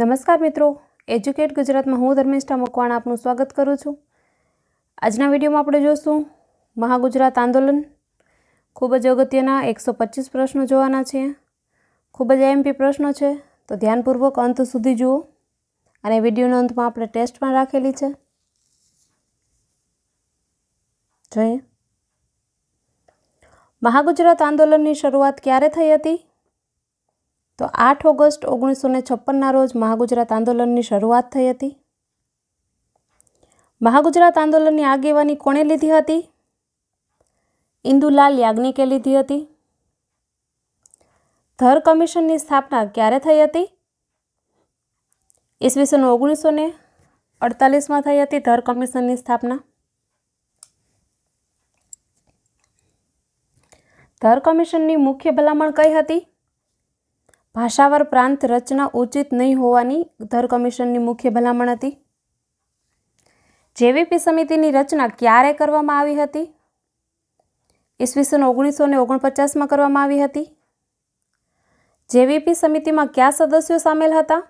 નમસ્કાર મિત્રો એજ્યુકેટ ગુજરાતમાં હું ધર્મિષ્ઠા મકવાણ આપનું સ્વાગત કરું છું આજના વિડીયોમાં આપણે જોશું મહાગુજરાત આંદોલન ખૂબ જ અગત્યના એકસો પચીસ પ્રશ્નો જોવાના છે ખૂબ જ એમપી પ્રશ્નો છે તો ધ્યાનપૂર્વક અંત સુધી જુઓ અને વિડીયોના અંતમાં આપણે ટેસ્ટ પણ રાખેલી છે જોઈએ મહાગુજરાત આંદોલનની શરૂઆત ક્યારે થઈ હતી તો આઠ ઓગસ્ટ ઓગણીસો ને છપ્પનના રોજ મહાગુજરાત આંદોલનની શરૂઆત થઈ હતી મહાગુજરાત આંદોલનની આગેવાની કોણે લીધી હતી ઇન્દુલાલ યાજ્ઞિકે લીધી હતી ધર કમિશનની સ્થાપના ક્યારે થઈ હતી ઈસવીસન ઓગણીસો ને અડતાલીસમાં થઈ હતી ધર કમિશનની સ્થાપના ધર કમિશનની મુખ્ય ભલામણ કઈ હતી ભાષાવર પ્રાંત રચના ઉચિત નહીં હોવાની ધર કમિશનની મુખ્ય ભલામણ હતી જેવીપી સમિતિની રચના ક્યારે કરવામાં આવી હતી ઈસવીસન ઓગણીસો ને ઓગણપચાસમાં કરવામાં આવી હતી જેવીપી સમિતિમાં કયા સદસ્યો સામેલ હતા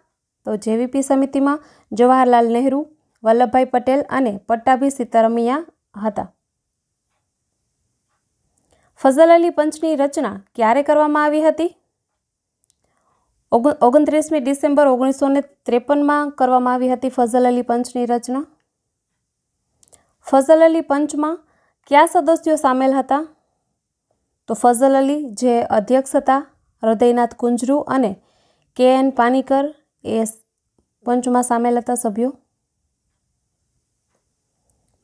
તો જેવીપી સમિતિમાં જવાહરલાલ નહેરુ વલ્લભભાઈ પટેલ અને પટ્ટાભી સીતારમૈયા હતા ફઝલ અલી પંચની રચના ક્યારે કરવામાં આવી હતી ઓગણત્રીસમી ડિસેમ્બર ઓગણીસો ને ત્રેપનમાં કરવામાં આવી હતી ફઝલ અલી પંચની રચના ફઝલ અલી પંચમાં કયા સદસ્યો સામેલ હતા તો ફઝલ અલી જે અધ્યક્ષ હતા હૃદયનાથ કુંજરુ અને કે એન પાનીકર એ પંચમાં સામેલ હતા સભ્યો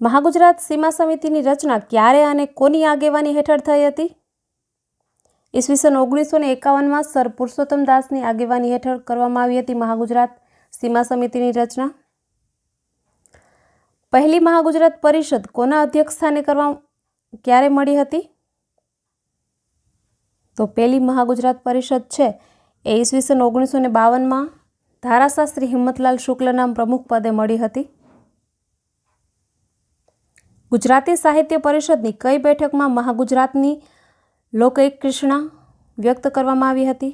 મહાગુજરાત સીમા સમિતિની રચના ક્યારે અને કોની આગેવાની હેઠળ થઈ હતી ઈસવીસન ઓગણીસો ને એકાવનમાં સર પુરુષોત્તમ દાસની આગેવાની હેઠળ કરવામાં આવી હતી મહાગુજરાત સીમા સમિતિની રચના પહેલી મહાગુજરાત પરિષદ કોના અધ્યક્ષ કરવા ક્યારે મળી હતી તો પહેલી મહાગુજરાત પરિષદ છે એ ઈસવીસન ઓગણીસો ને બાવનમાં ધારાશાસ્ત્રી હિંમતલાલ શુક્લ નામ પ્રમુખ પદે મળી હતી ગુજરાતી સાહિત્ય પરિષદની કઈ બેઠકમાં મહાગુજરાતની લોકૈક કૃષ્ણા વ્યક્ત કરવામાં આવી હતી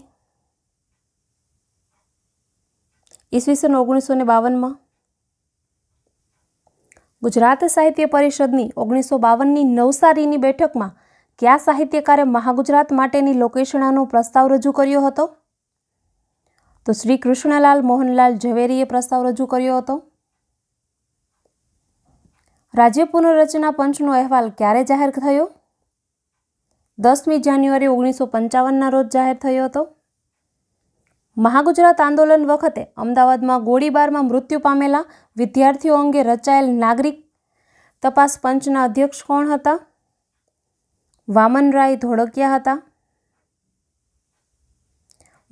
ઈસવીસન ઓગણીસો ને બાવનમાં ગુજરાત સાહિત્ય પરિષદની ઓગણીસો બાવનની નવસારીની બેઠકમાં કયા સાહિત્યકારે મહાગુજરાત માટેની લોકેશણાનો પ્રસ્તાવ રજૂ કર્યો હતો તો શ્રી કૃષ્ણલાલ મોહનલાલ ઝવેરીએ પ્રસ્તાવ રજૂ કર્યો હતો રાજ્ય પુનઃરચના પંચનો અહેવાલ ક્યારે જાહેર થયો દસમી જાન્યુઆરી ઓગણીસો પંચાવનના રોજ જાહેર થયો હતો મહાગુજરાત આંદોલન વખતે અમદાવાદમાં ગોળીબારમાં મૃત્યુ પામેલા વિદ્યાર્થીઓ અંગે રચાયેલ નાગરિક તપાસ પંચના અધ્યક્ષ કોણ હતા વામનરાય ધોળકિયા હતા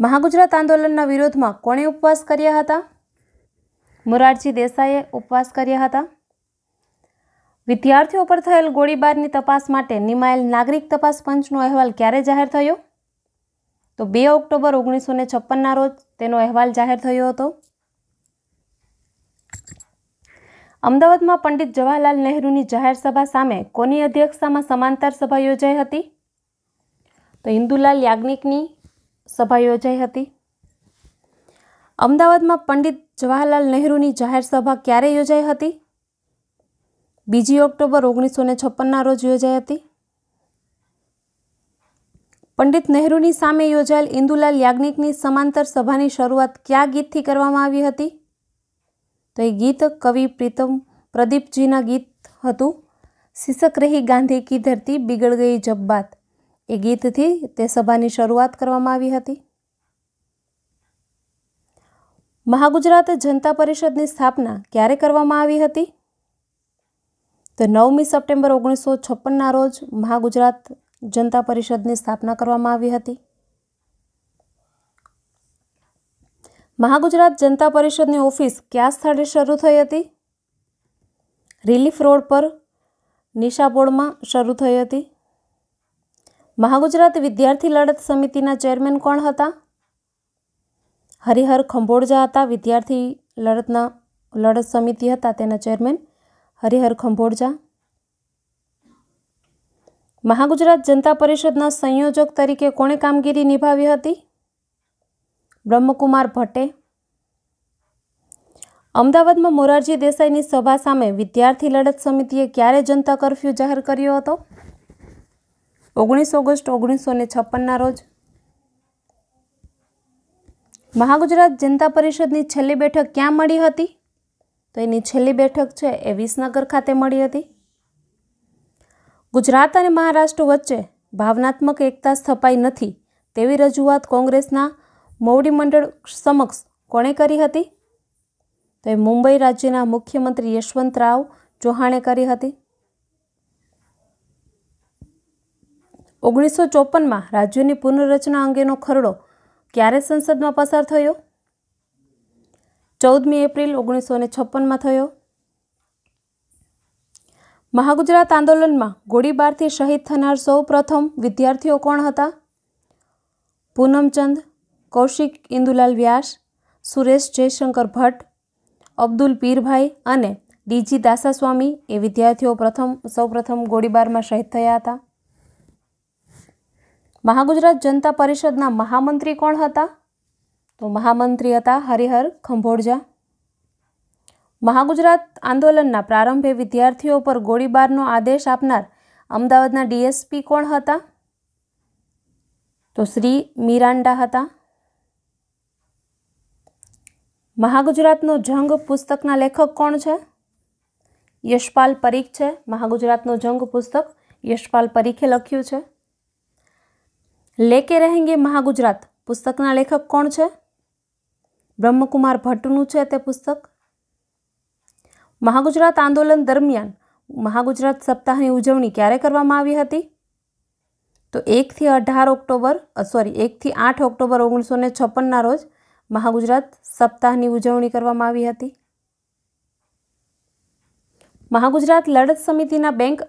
મહાગુજરાત આંદોલનના વિરોધમાં કોણે ઉપવાસ કર્યા હતા મોરારજી દેસાઈએ ઉપવાસ કર્યા હતા વિદ્યાર્થીઓ પર થયેલ ગોળીબારની તપાસ માટે નિમાયેલ નાગરિક તપાસ પંચનો અહેવાલ ક્યારે જાહેર થયો તો બે ઓક્ટોબર ઓગણીસો ને છપ્પનના રોજ તેનો અહેવાલ જાહેર થયો હતો અમદાવાદમાં પંડિત જવાહરલાલ નહેરુની જાહેર સભા સામે કોની અધ્યક્ષતામાં સમાંતર સભા યોજાઈ હતી તો હિન્દુલાલ યાજ્ઞિકની સભા યોજાઈ હતી અમદાવાદમાં પંડિત જવાહરલાલ નહેરુની જાહેર સભા ક્યારે યોજાઈ હતી બીજી ઓક્ટોબર ઓગણીસો ને છપ્પનના રોજ યોજાઈ હતી પંડિત નહેરુની સામે યોજાયેલ ઇન્દુલાલ યાજ્ઞિકની સમાંતર સભાની શરૂઆત કયા ગીતથી કરવામાં આવી હતી તો એ ગીત કવિ પ્રીતમ પ્રદીપજીના ગીત હતું શીર્ષક રહી ગાંધી કી ધરતી બિગડ ગઈ જબ્બાત એ ગીતથી તે સભાની શરૂઆત કરવામાં આવી હતી મહાગુજરાત જનતા પરિષદની સ્થાપના ક્યારે કરવામાં આવી હતી તો નવમી સપ્ટેમ્બર ઓગણીસો છપ્પનના રોજ મહાગુજરાત જનતા પરિષદની સ્થાપના કરવામાં આવી હતી મહાગુજરાત જનતા પરિષદની ઓફિસ કયા સ્થળે શરૂ થઈ હતી રિલીફ રોડ પર નિશાપોળમાં શરૂ થઈ હતી મહાગુજરાત વિદ્યાર્થી લડત સમિતિના ચેરમેન કોણ હતા હરિહર ખંભોળજા હતા વિદ્યાર્થી લડતના લડત સમિતિ હતા તેના ચેરમેન હરિહર ખંભોળજા મહાગુજરાત જનતા પરિષદના સંયોજક તરીકે કોણે કામગીરી નિભાવી હતી બ્રહ્મકુમાર ભટ્ટે અમદાવાદમાં મોરારજી દેસાઈની સભા સામે વિદ્યાર્થી લડત સમિતિએ ક્યારે જનતા કરફ્યુ જાહેર કર્યો હતો ઓગણીસ ઓગસ્ટ ઓગણીસો ને છપ્પનના રોજ મહાગુજરાત જનતા પરિષદની છેલ્લી બેઠક ક્યાં મળી હતી તો એની છેલ્લી બેઠક છે એ વિસનગર ખાતે મળી હતી ગુજરાત અને મહારાષ્ટ્ર વચ્ચે ભાવનાત્મક એકતા સ્થપાઈ નથી તેવી રજૂઆત કોંગ્રેસના મોવડી મંડળ સમક્ષ કોણે કરી હતી તો એ મુંબઈ રાજ્યના મુખ્યમંત્રી યશવંતરાવ ચૌહાણે કરી હતી ઓગણીસો ચોપનમાં રાજ્યોની પુનઃરચના અંગેનો ખરડો ક્યારે સંસદમાં પસાર થયો ચૌદમી એપ્રિલ ઓગણીસો ને છપ્પનમાં થયો મહાગુજરાત આંદોલનમાં ગોળીબારથી શહીદ થનાર સૌ પ્રથમ વિદ્યાર્થીઓ કોણ હતા પૂનમચંદ કૌશિક ઇન્દુલાલ વ્યાસ સુરેશ જયશંકર ભટ્ટ અબ્દુલ પીરભાઈ અને ડીજી દાસાસ્વામી એ વિદ્યાર્થીઓ પ્રથમ સૌપ્રથમ ગોળીબારમાં શહીદ થયા હતા મહાગુજરાત જનતા પરિષદના મહામંત્રી કોણ હતા તો મહામંત્રી હતા હરિહર ખંભોળજા મહાગુજરાત આંદોલનના પ્રારંભે વિદ્યાર્થીઓ પર ગોળીબારનો આદેશ આપનાર અમદાવાદના ડીએસપી કોણ હતા તો શ્રી મીરાંડા હતા મહાગુજરાતનો જંગ પુસ્તકના લેખક કોણ છે યશપાલ પરીખ છે મહાગુજરાતનો જંગ પુસ્તક યશપાલ પરીખે લખ્યું છે લેકે રહેંગે મહાગુજરાત પુસ્તકના લેખક કોણ છે બ્રહ્મકુમાર ભટ્ટનું છે તે પુસ્તક મહાગુજરાત આંદોલન દરમિયાન મહાગુજરાત સપ્તાહની ઉજવણી ક્યારે કરવામાં આવી હતી તો એકથી અઢાર ઓક્ટોબર સોરી એકથી આઠ ઓક્ટોબર ઓગણીસો ને છપ્પનના રોજ મહાગુજરાત સપ્તાહની ઉજવણી કરવામાં આવી હતી મહાગુજરાત લડત સમિતિના બેંક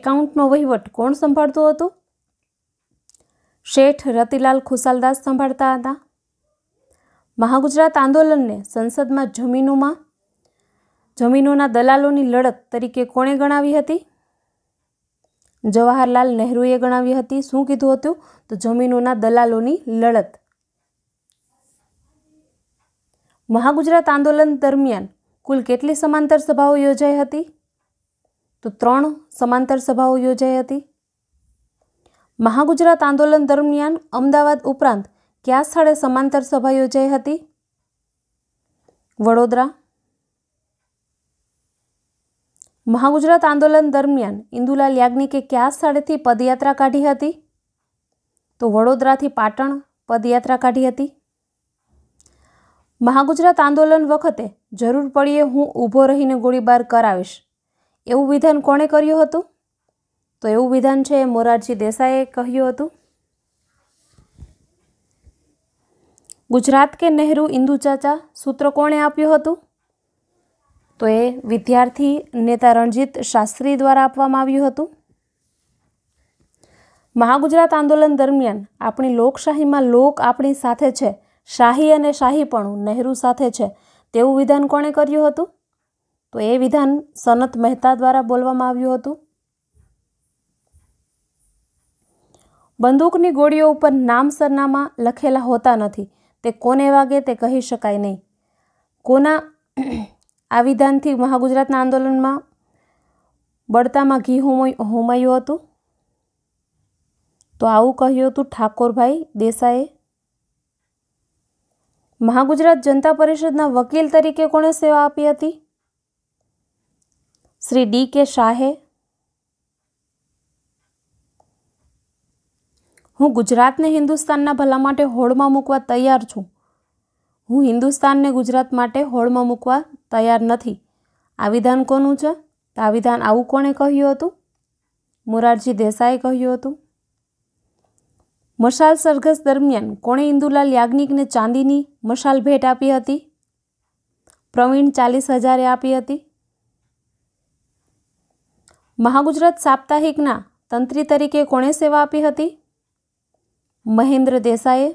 એકાઉન્ટનો વહીવટ કોણ સંભાળતું હતું શેઠ રતિલાલ ખુશાલદાસ સંભાળતા હતા મહાગુજરાત આંદોલનને સંસદમાં જમીનોમાં જમીનોના દલાલોની લડત તરીકે કોણે ગણાવી હતી જવાહરલાલ નહેરુએ ગણાવી હતી શું કીધું હતું તો જમીનોના દલાલોની લડત મહાગુજરાત આંદોલન દરમિયાન કુલ કેટલી સમાંતર સભાઓ યોજાઈ હતી તો ત્રણ સમાંતર સભાઓ યોજાઈ હતી મહાગુજરાત આંદોલન દરમિયાન અમદાવાદ ઉપરાંત કયા સ્થળે સમાંતર સભા યોજાઈ હતી વડોદરા મહાગુજરાત આંદોલન દરમિયાન ઇન્દુલાલ યાજ્ઞિકે કયા સ્થળેથી પદયાત્રા કાઢી હતી તો વડોદરાથી પાટણ પદયાત્રા કાઢી હતી મહાગુજરાત આંદોલન વખતે જરૂર પડીએ હું ઊભો રહીને ગોળીબાર કરાવીશ એવું વિધાન કોણે કર્યું હતું તો એવું વિધાન છે મોરારજી દેસાઈએ કહ્યું હતું ગુજરાત કે નહેરુ ઇન્દુ ચાચા સૂત્ર કોણે આપ્યું હતું તો એ વિદ્યાર્થી નેતા રણજીત શાસ્ત્રી દ્વારા આપવામાં આવ્યું હતું મહાગુજરાત આંદોલન દરમિયાન આપણી લોકશાહીમાં લોક આપણી સાથે છે શાહી અને શાહીપણું નહેરુ સાથે છે તેવું વિધાન કોણે કર્યું હતું તો એ વિધાન સનત મહેતા દ્વારા બોલવામાં આવ્યું હતું બંદૂકની ગોળીઓ ઉપર નામ સરનામા લખેલા હોતા નથી તે કોને વાગે તે કહી શકાય નહીં કોના આ વિધાનથી મહાગુજરાતના આંદોલનમાં બળતામાં ઘી હોમાયું હતું તો આવું કહ્યું હતું ઠાકોરભાઈ દેસાઈએ મહાગુજરાત જનતા પરિષદના વકીલ તરીકે કોણે સેવા આપી હતી શ્રી ડી કે શાહે હું ગુજરાતને હિન્દુસ્તાનના ભલા માટે હોડમાં મૂકવા તૈયાર છું હું હિન્દુસ્તાનને ગુજરાત માટે હોડમાં મૂકવા તૈયાર નથી આ વિધાન કોનું છે તો આ વિધાન આવું કોણે કહ્યું હતું મોરારજી દેસાઈએ કહ્યું હતું મશાલ સરઘસ દરમિયાન કોણે ઇન્દુલાલ યાજ્ઞિકને ચાંદીની મશાલ ભેટ આપી હતી પ્રવીણ ચાલીસ હજારે આપી હતી મહાગુજરાત સાપ્તાહિકના તંત્રી તરીકે કોણે સેવા આપી હતી મહેન્દ્ર દેસાઈએ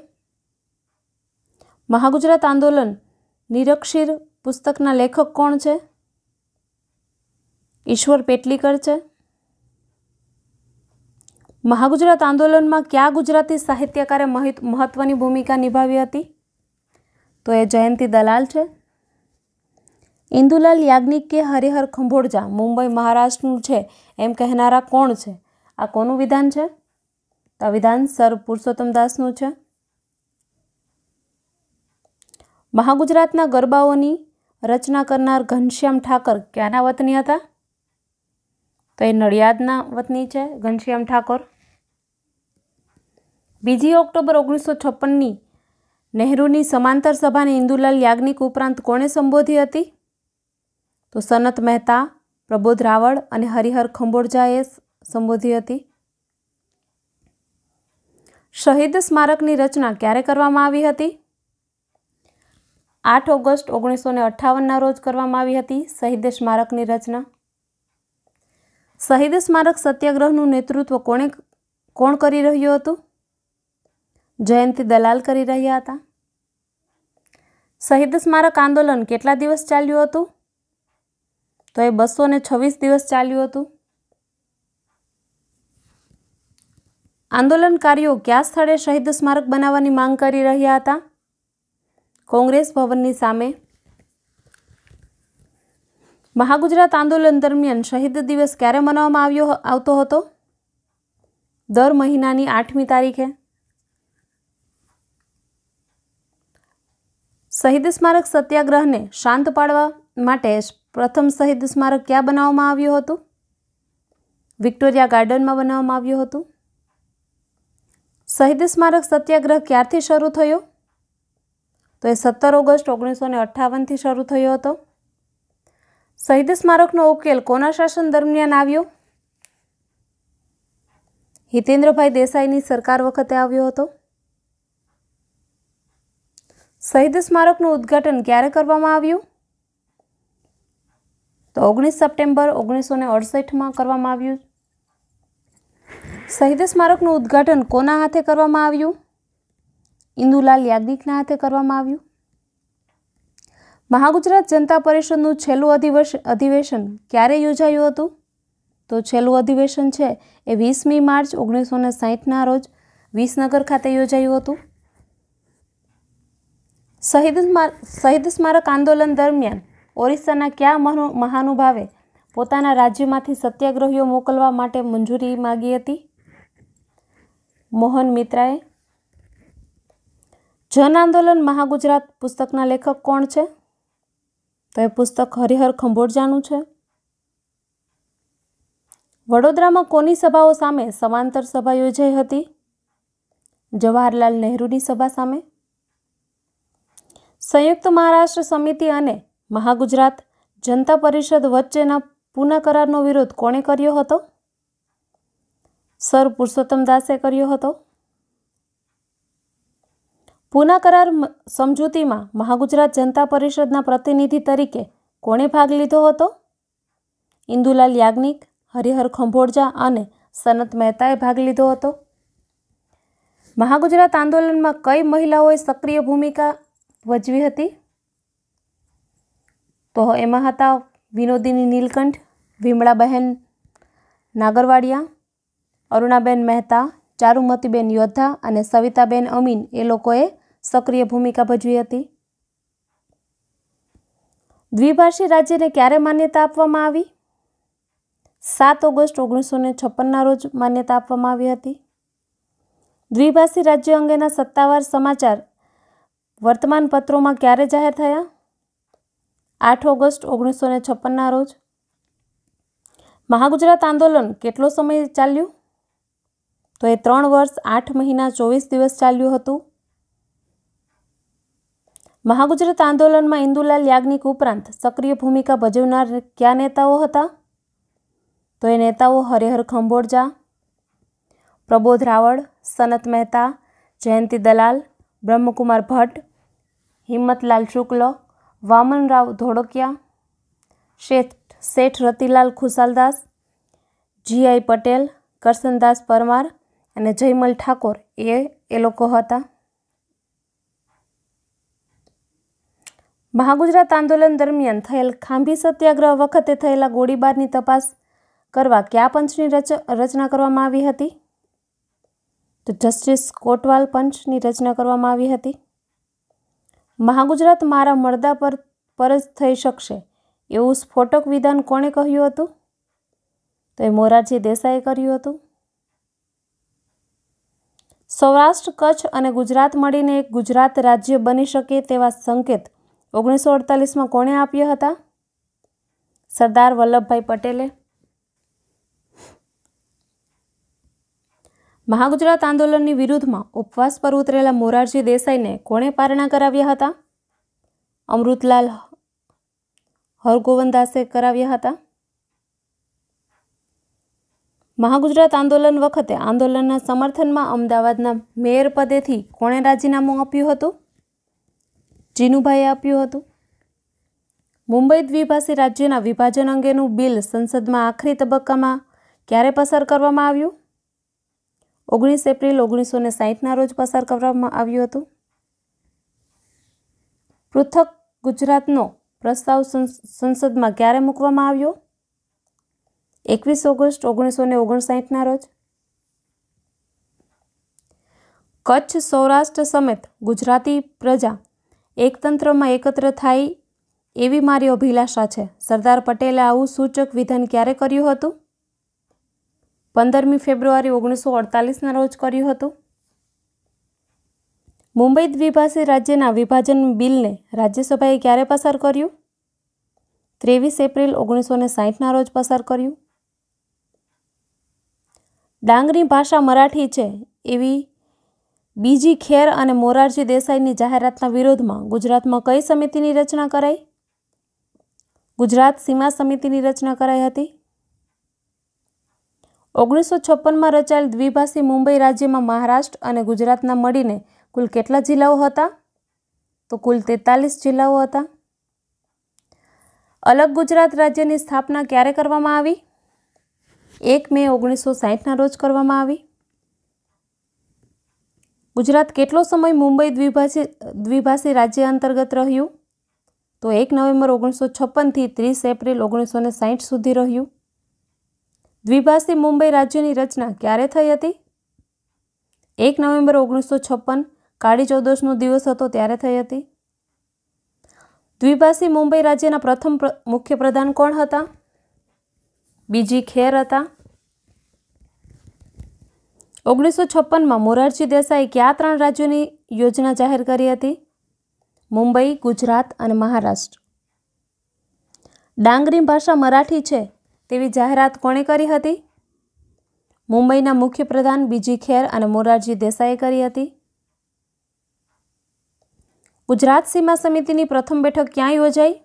મહાગુજરાત આંદોલન નિરક્ષીર પુસ્તકના લેખક કોણ છે ઈશ્વર પેટલીકર છે મહાગુજરાત આંદોલનમાં કયા ગુજરાતી સાહિત્યકારે મહત્વની ભૂમિકા નિભાવી હતી તો એ જયંતિ દલાલ છે ઇન્દુલાલ યાજ્ઞિક કે હરિહર ખંભોળજા મુંબઈ મહારાષ્ટ્રનું છે એમ કહેનારા કોણ છે આ કોનું વિધાન છે તો આ વિધાન સર પુરુષોત્તમ દાસનું છે મહાગુજરાતના ગરબાઓની રચના કરનાર ઘનશ્યામ ઠાકર ક્યાંના વતની હતા તો એ નડિયાદના વતની છે ઘનશ્યામ ઠાકોર બીજી ઓક્ટોબર ઓગણીસો છપ્પનની નહેરુની સમાંતર સભાને ઇન્દુલાલ યાજ્ઞિક ઉપરાંત કોણે સંબોધી હતી તો સનત મહેતા પ્રબોધ રાવળ અને હરિહર ખંભોળજાએ સંબોધી હતી શહીદ સ્મારકની રચના ક્યારે કરવામાં આવી હતી આઠ ઓગસ્ટ ઓગણીસો ને અઠ્ઠાવનના રોજ કરવામાં આવી હતી શહીદ સ્મારકની રચના શહીદ સ્મારક સત્યાગ્રહનું નેતૃત્વ કોણે કોણ કરી રહ્યું હતું જયંતિ દલાલ કરી રહ્યા હતા શહીદ સ્મારક આંદોલન કેટલા દિવસ ચાલ્યું હતું તો એ બસો ને છવ્વીસ દિવસ ચાલ્યું હતું આંદોલનકારીઓ કયા સ્થળે શહીદ સ્મારક બનાવવાની માંગ કરી રહ્યા હતા કોંગ્રેસ ભવનની સામે મહાગુજરાત આંદોલન દરમિયાન શહીદ દિવસ ક્યારે મનાવવામાં આવ્યો આવતો હતો દર મહિનાની આઠમી તારીખે શહીદ સ્મારક સત્યાગ્રહને શાંત પાડવા માટે પ્રથમ શહીદ સ્મારક ક્યાં બનાવવામાં આવ્યું હતું વિક્ટોરિયા ગાર્ડનમાં બનાવવામાં આવ્યું હતું શહીદ સ્મારક સત્યાગ્રહ ક્યારથી શરૂ થયો તો એ સત્તર ઓગસ્ટ ઓગણીસો ને અઠ્ઠાવનથી શરૂ થયો હતો શહીદ સ્મારકનો ઉકેલ કોના શાસન દરમિયાન આવ્યો હિતેન્દ્રભાઈ દેસાઈની સરકાર વખતે આવ્યો હતો શહીદ સ્મારકનું ઉદ્ઘાટન ક્યારે કરવામાં આવ્યું તો ઓગણીસ સપ્ટેમ્બર ઓગણીસો ને અડસઠમાં કરવામાં આવ્યું શહીદ સ્મારકનું ઉદ્ઘાટન કોના હાથે કરવામાં આવ્યું ઇન્દુલાલ યાજ્ઞિકના હાથે કરવામાં આવ્યું મહાગુજરાત જનતા પરિષદનું છેલ્લું અધિવેશ અધિવેશન ક્યારે યોજાયું હતું તો છેલ્લું અધિવેશન છે એ વીસમી માર્ચ ઓગણીસો ને સાહીઠના રોજ વિસનગર ખાતે યોજાયું હતું શહીદ શહીદ સ્મારક આંદોલન દરમિયાન ઓરિસ્સાના કયા મહાનુભાવે પોતાના રાજ્યમાંથી સત્યાગ્રહીઓ મોકલવા માટે મંજૂરી માગી હતી મોહન મિત્રાએ જન આંદોલન મહાગુજરાત પુસ્તકના લેખક કોણ છે તો એ પુસ્તક હરિહર ખંભોડજાનું છે વડોદરામાં કોની સભાઓ સામે સમાંતર સભા યોજાઈ હતી જવાહરલાલ નહેરુની સભા સામે સંયુક્ત મહારાષ્ટ્ર સમિતિ અને મહાગુજરાત જનતા પરિષદ વચ્ચેના પુનઃ કરારનો વિરોધ કોણે કર્યો હતો સર પુરુષોત્તમ દાસે કર્યો હતો પુના કરાર સમજૂતીમાં મહાગુજરાત જનતા પરિષદના પ્રતિનિધિ તરીકે કોણે ભાગ લીધો હતો ઇન્દુલાલ યાજ્ઞિક હરિહર ખંભોળજા અને સનત મહેતાએ ભાગ લીધો હતો મહાગુજરાત આંદોલનમાં કઈ મહિલાઓએ સક્રિય ભૂમિકા ભજવી હતી તો એમાં હતા વિનોદિની નીલકંઠ વિમળાબહેન નાગરવાડિયા અરુણાબેન મહેતા ચારુમતીબેન યોદ્ધા અને સવિતાબેન અમીન એ લોકોએ સક્રિય ભૂમિકા ભજવી હતી દ્વિભાષી રાજ્યને ક્યારે માન્યતા આપવામાં આવી સાત ઓગસ્ટ ઓગણીસો ને છપ્પનના રોજ માન્યતા આપવામાં આવી હતી દ્વિભાષી રાજ્ય અંગેના સત્તાવાર સમાચાર વર્તમાન પત્રોમાં ક્યારે જાહેર થયા આઠ ઓગસ્ટ ઓગણીસો ને છપ્પનના રોજ મહાગુજરાત આંદોલન કેટલો સમય ચાલ્યું તો એ ત્રણ વર્ષ આઠ મહિના ચોવીસ દિવસ ચાલ્યું હતું મહાગુજરાત આંદોલનમાં ઇન્દુલાલ યાજ્ઞિક ઉપરાંત સક્રિય ભૂમિકા ભજવનાર કયા નેતાઓ હતા તો એ નેતાઓ હરિહર ખંભોળજા પ્રબોધ રાવળ સનત મહેતા જયંતિ દલાલ બ્રહ્મકુમાર ભટ્ટ હિંમતલાલ શુક્લ વામનરાવ ધોળકિયા શેઠ શેઠ રતિલાલ ખુશાલદાસ જીઆઈ પટેલ કરશનદાસ પરમાર અને જયમલ ઠાકોર એ એ લોકો હતા મહાગુજરાત આંદોલન દરમિયાન થયેલ ખાંભી સત્યાગ્રહ વખતે થયેલા ગોળીબારની તપાસ કરવા કયા પંચની રચ રચના કરવામાં આવી હતી તો જસ્ટિસ કોટવાલ પંચની રચના કરવામાં આવી હતી મહાગુજરાત મારા મરદા પર પર જ થઈ શકશે એવું સ્ફોટક વિધાન કોણે કહ્યું હતું તો એ મોરારજી દેસાઈએ કર્યું હતું સૌરાષ્ટ્ર કચ્છ અને ગુજરાત મળીને એક ગુજરાત રાજ્ય બની શકે તેવા સંકેત ઓગણીસો અડતાલીસમાં કોણે આપ્યા હતા સરદાર વલ્લભભાઈ પટેલે મહાગુજરાત આંદોલનની વિરુદ્ધમાં ઉપવાસ પર ઉતરેલા મોરારજી દેસાઈને કોણે પારણા કરાવ્યા હતા અમૃતલાલ હરગોવંદાસે કરાવ્યા હતા મહાગુજરાત આંદોલન વખતે આંદોલનના સમર્થનમાં અમદાવાદના મેયર પદેથી કોણે રાજીનામું આપ્યું હતું જીનુભાઈએ આપ્યું હતું મુંબઈ દ્વિભાષી રાજ્યના વિભાજન અંગેનું બિલ સંસદમાં આખરી તબક્કામાં ક્યારે પસાર કરવામાં આવ્યું ઓગણીસ એપ્રિલ ઓગણીસો ને સાહીઠના રોજ પસાર કરવામાં આવ્યું હતું પૃથક ગુજરાતનો પ્રસ્તાવ સંસદમાં ક્યારે મૂકવામાં આવ્યો એકવીસ ઓગસ્ટ ઓગણીસો ને ઓગણસાઠના રોજ કચ્છ સૌરાષ્ટ્ર સમેત ગુજરાતી પ્રજા એકતંત્રમાં એકત્ર થાય એવી મારી અભિલાષા છે સરદાર પટેલે આવું સૂચક વિધાન ક્યારે કર્યું હતું પંદરમી ફેબ્રુઆરી ઓગણીસો અડતાલીસના રોજ કર્યું હતું મુંબઈ દ્વિભાષી રાજ્યના વિભાજન બિલને રાજ્યસભાએ ક્યારે પસાર કર્યું ત્રેવીસ એપ્રિલ ઓગણીસો ને સાહીઠના રોજ પસાર કર્યું ડાંગની ભાષા મરાઠી છે એવી બીજી ખેર અને મોરારજી દેસાઈની જાહેરાતના વિરોધમાં ગુજરાતમાં કઈ સમિતિની રચના કરાઈ ગુજરાત સીમા સમિતિની રચના કરાઈ હતી ઓગણીસો છપ્પનમાં રચાયેલ દ્વિભાષી મુંબઈ રાજ્યમાં મહારાષ્ટ્ર અને ગુજરાતના મળીને કુલ કેટલા જિલ્લાઓ હતા તો કુલ તેતાલીસ જિલ્લાઓ હતા અલગ ગુજરાત રાજ્યની સ્થાપના ક્યારે કરવામાં આવી એક મે ઓગણીસો સાહીઠના રોજ કરવામાં આવી ગુજરાત કેટલો સમય મુંબઈ દ્વિભાષી દ્વિભાષી રાજ્ય અંતર્ગત રહ્યું તો એક નવેમ્બર ઓગણીસો છપ્પનથી ત્રીસ એપ્રિલ ઓગણીસો ને સાહીઠ સુધી રહ્યું દ્વિભાષી મુંબઈ રાજ્યની રચના ક્યારે થઈ હતી એક નવેમ્બર ઓગણીસો છપ્પન કાળી ચૌદશનો દિવસ હતો ત્યારે થઈ હતી દ્વિભાષી મુંબઈ રાજ્યના પ્રથમ મુખ્ય પ્રધાન કોણ હતા બીજી ખેર હતા ઓગણીસો છપ્પનમાં મોરારજી દેસાઈ કયા ત્રણ રાજ્યોની યોજના જાહેર કરી હતી મુંબઈ ગુજરાત અને મહારાષ્ટ્ર ડાંગરી ભાષા મરાઠી છે તેવી જાહેરાત કોણે કરી હતી મુંબઈના મુખ્ય પ્રધાન બીજી ખેર અને મોરારજી દેસાઈએ કરી હતી ગુજરાત સીમા સમિતિની પ્રથમ બેઠક ક્યાં યોજાઈ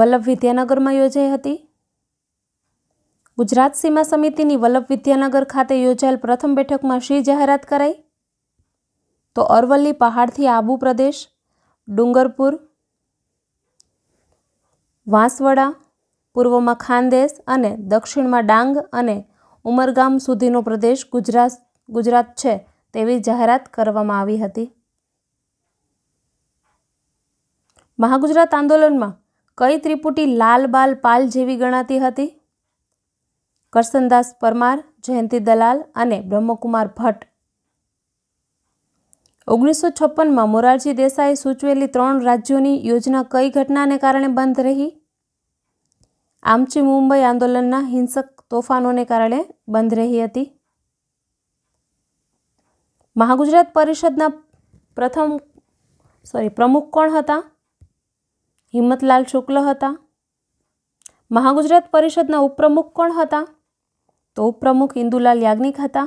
વલ્લભ વિદ્યાનગરમાં યોજાઈ હતી ગુજરાત સીમા સમિતિની વલ્લભ વિદ્યાનગર ખાતે યોજાયેલ પ્રથમ બેઠકમાં શી જાહેરાત કરાઈ તો અરવલ્લી પહાડથી આબુ પ્રદેશ ડુંગરપુર વાંસવડા પૂર્વમાં ખાનદેશ અને દક્ષિણમાં ડાંગ અને ઉમરગામ સુધીનો પ્રદેશ ગુજરાત ગુજરાત છે તેવી જાહેરાત કરવામાં આવી હતી મહાગુજરાત આંદોલનમાં કઈ ત્રિપુટી લાલબાલ પાલ જેવી ગણાતી હતી કરસનદાસ પરમાર જયંતિ દલાલ અને બ્રહ્મકુમાર ભટ્ટ ઓગણીસો છપ્પનમાં મોરારજી દેસાઈ સૂચવેલી ત્રણ રાજ્યોની યોજના કઈ ઘટનાને કારણે બંધ રહી આમચી મુંબઈ આંદોલનના હિંસક તોફાનોને કારણે બંધ રહી હતી મહાગુજરાત પરિષદના પ્રથમ સોરી પ્રમુખ કોણ હતા હિંમતલાલ શુક્લ હતા મહાગુજરાત પરિષદના ઉપપ્રમુખ કોણ હતા તો પ્રમુખ ઇન્દુલાલ યાજ્ઞિક હતા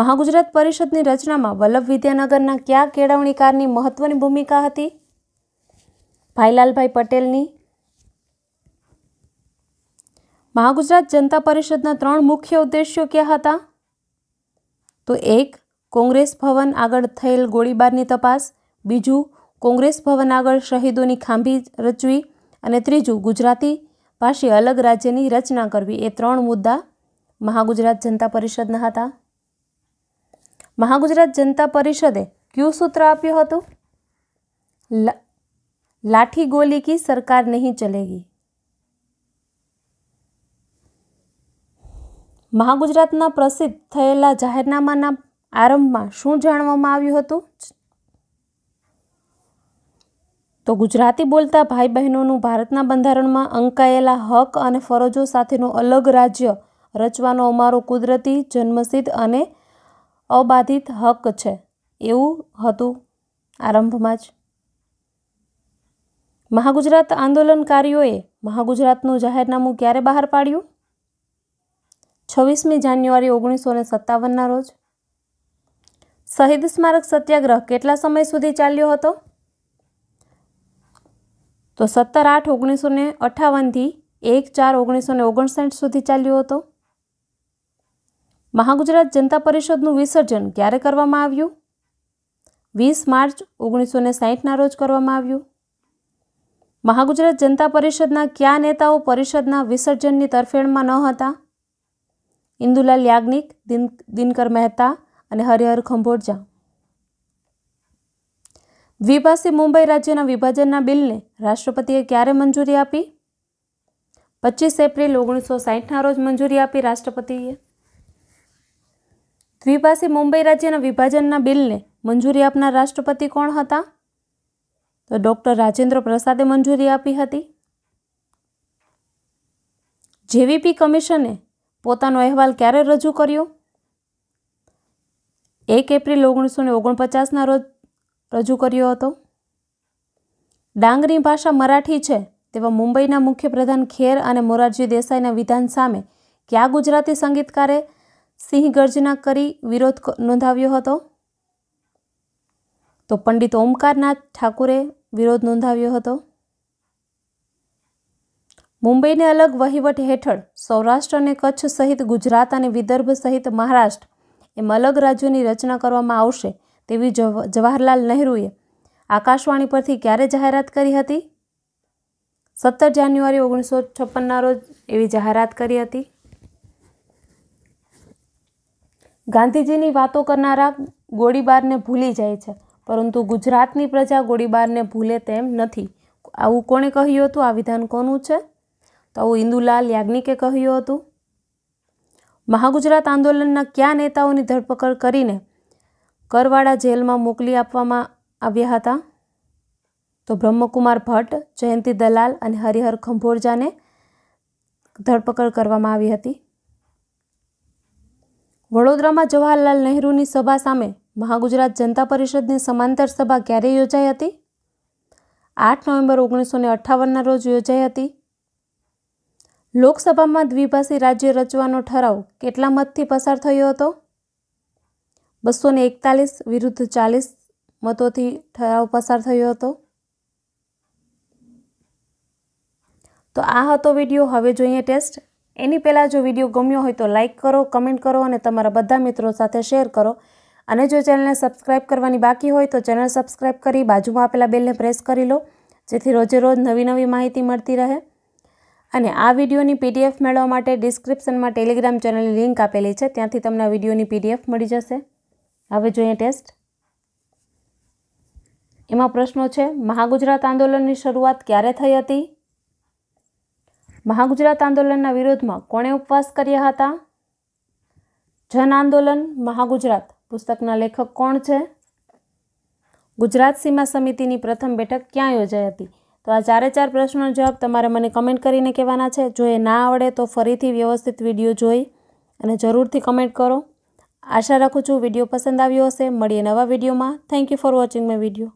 મહાગુજરાત પરિષદની રચનામાં વલ્લભ વિદ્યાનગરના કયા કેળવણીકારની મહત્વની ભૂમિકા હતી ભાઈલાલભાઈ પટેલની મહાગુજરાત જનતા પરિષદના ત્રણ મુખ્ય ઉદ્દેશ્યો ક્યાં હતા તો એક કોંગ્રેસ ભવન આગળ થયેલ ગોળીબારની તપાસ બીજું કોંગ્રેસ ભવન આગળ શહીદોની ખાંભી રચવી અને ત્રીજું ગુજરાતી પાસે અલગ રાજ્યની રચના કરવી એ ત્રણ મુદ્દા મહાગુજરાત જનતા પરિષદના હતા મહાગુજરાત જનતા પરિષદે ક્યુ સૂત્ર આપ્યું હતું લાઠી ગોલી કી સરકાર નહીં ચલેગી મહાગુજરાતના પ્રસિદ્ધ થયેલા જાહેરનામાના આરંભમાં શું જાણવામાં આવ્યું હતું તો ગુજરાતી બોલતા ભાઈ બહેનોનું ભારતના બંધારણમાં અંકાયેલા હક અને ફરજો સાથેનું અલગ રાજ્ય રચવાનો અમારો કુદરતી જન્મસિદ્ધ અને અબાધિત હક છે એવું હતું આરંભમાં જ મહાગુજરાત આંદોલનકારીઓએ મહાગુજરાતનું જાહેરનામું ક્યારે બહાર પાડ્યું છવ્વીસમી જાન્યુઆરી ઓગણીસો ને સત્તાવનના રોજ શહીદ સ્મારક સત્યાગ્રહ કેટલા સમય સુધી ચાલ્યો હતો તો સત્તર આઠ ઓગણીસો ને અઠાવનથી એક ચાર ઓગણીસો ને ઓગણસાઠ સુધી ચાલ્યો હતો મહાગુજરાત જનતા પરિષદનું વિસર્જન ક્યારે કરવામાં આવ્યું વીસ માર્ચ ઓગણીસો ને સાહીઠના રોજ કરવામાં આવ્યું મહાગુજરાત જનતા પરિષદના કયા નેતાઓ પરિષદના વિસર્જનની તરફેણમાં ન હતા ઇન્દુલાલ યાજ્ઞિક દિન દિનકર મહેતા અને હરિહર ખંભોજા દ્વિભાષી મુંબઈ રાજ્યના વિભાજનના બિલને રાષ્ટ્રપતિએ ક્યારે મંજૂરી આપી પચીસ એપ્રિલ ઓગણીસો સાહીઠના રોજ મંજૂરી આપી રાષ્ટ્રપતિએ દ્વિભાષી મુંબઈ રાજ્યના વિભાજનના બિલને મંજૂરી આપનાર રાષ્ટ્રપતિ કોણ હતા તો ડૉક્ટર રાજેન્દ્ર પ્રસાદે મંજૂરી આપી હતી જેવીપી કમિશને પોતાનો અહેવાલ ક્યારે રજૂ કર્યો એક એપ્રિલ ઓગણીસો ઓગણપચાસના રોજ રજૂ કર્યો હતો ડાંગરી ભાષા મરાઠી છે તેવા મુંબઈના મુખ્યપ્રધાન ખેર અને મોરારજી દેસાઈના વિધાન સામે ક્યાં ગુજરાતી સંગીતકારે સિંહ ગર્જના કરી વિરોધ નોંધાવ્યો હતો તો પંડિત ઓમકારનાથ ઠાકુરે વિરોધ નોંધાવ્યો હતો મુંબઈને અલગ વહીવટ હેઠળ સૌરાષ્ટ્ર અને કચ્છ સહિત ગુજરાત અને વિદર્ભ સહિત મહારાષ્ટ્ર એમ અલગ રાજ્યોની રચના કરવામાં આવશે તેવી જવાહરલાલ નહેરુએ આકાશવાણી પરથી ક્યારે જાહેરાત કરી હતી સત્તર જાન્યુઆરી ઓગણીસો છપ્પનના રોજ એવી જાહેરાત કરી હતી ગાંધીજીની વાતો કરનારા ગોળીબારને ભૂલી જાય છે પરંતુ ગુજરાતની પ્રજા ગોળીબારને ભૂલે તેમ નથી આવું કોણે કહ્યું હતું આ વિધાન કોનું છે તો આવું ઇન્દુલાલ યાજ્ઞિકે કહ્યું હતું મહાગુજરાત આંદોલનના કયા નેતાઓની ધરપકડ કરીને કરવાળા જેલમાં મોકલી આપવામાં આવ્યા હતા તો બ્રહ્મકુમાર ભટ્ટ જયંતિ દલાલ અને હરિહર ખંભોરજાને ધરપકડ કરવામાં આવી હતી વડોદરામાં જવાહરલાલ નહેરુની સભા સામે મહાગુજરાત જનતા પરિષદની સમાંતર સભા ક્યારે યોજાઈ હતી આઠ નવેમ્બર ઓગણીસો ને અઠ્ઠાવનના રોજ યોજાઈ હતી લોકસભામાં દ્વિભાષી રાજ્ય રચવાનો ઠરાવ કેટલા મતથી પસાર થયો હતો બસો ને એકતાલીસ વિરુદ્ધ ચાલીસ મતોથી ઠરાવ પસાર થયો હતો તો આ હતો વિડીયો હવે જોઈએ ટેસ્ટ એની પહેલાં જો વિડીયો ગમ્યો હોય તો લાઇક કરો કમેન્ટ કરો અને તમારા બધા મિત્રો સાથે શેર કરો અને જો ચેનલને સબસ્ક્રાઈબ કરવાની બાકી હોય તો ચેનલ સબસ્ક્રાઇબ કરી બાજુમાં આપેલા બેલને પ્રેસ કરી લો જેથી રોજે રોજ નવી નવી માહિતી મળતી રહે અને આ વિડીયોની પીડીએફ મેળવવા માટે ડિસ્ક્રિપ્શનમાં ટેલિગ્રામ ચેનલની લિંક આપેલી છે ત્યાંથી તમને વિડીયોની પીડીએફ મળી જશે હવે જોઈએ ટેસ્ટ એમાં પ્રશ્નો છે મહાગુજરાત આંદોલનની શરૂઆત ક્યારે થઈ હતી મહાગુજરાત આંદોલનના વિરોધમાં કોણે ઉપવાસ કર્યા હતા જન આંદોલન મહાગુજરાત પુસ્તકના લેખક કોણ છે ગુજરાત સીમા સમિતિની પ્રથમ બેઠક ક્યાં યોજાઈ હતી તો આ ચારે ચાર પ્રશ્નોનો જવાબ તમારે મને કમેન્ટ કરીને કહેવાના છે જો એ ના આવડે તો ફરીથી વ્યવસ્થિત વિડીયો જોઈ અને જરૂરથી કમેન્ટ કરો આશા રાખું છું વિડીયો પસંદ આવ્યો હશે મળીએ નવા વિડીયોમાં thank you for watching my video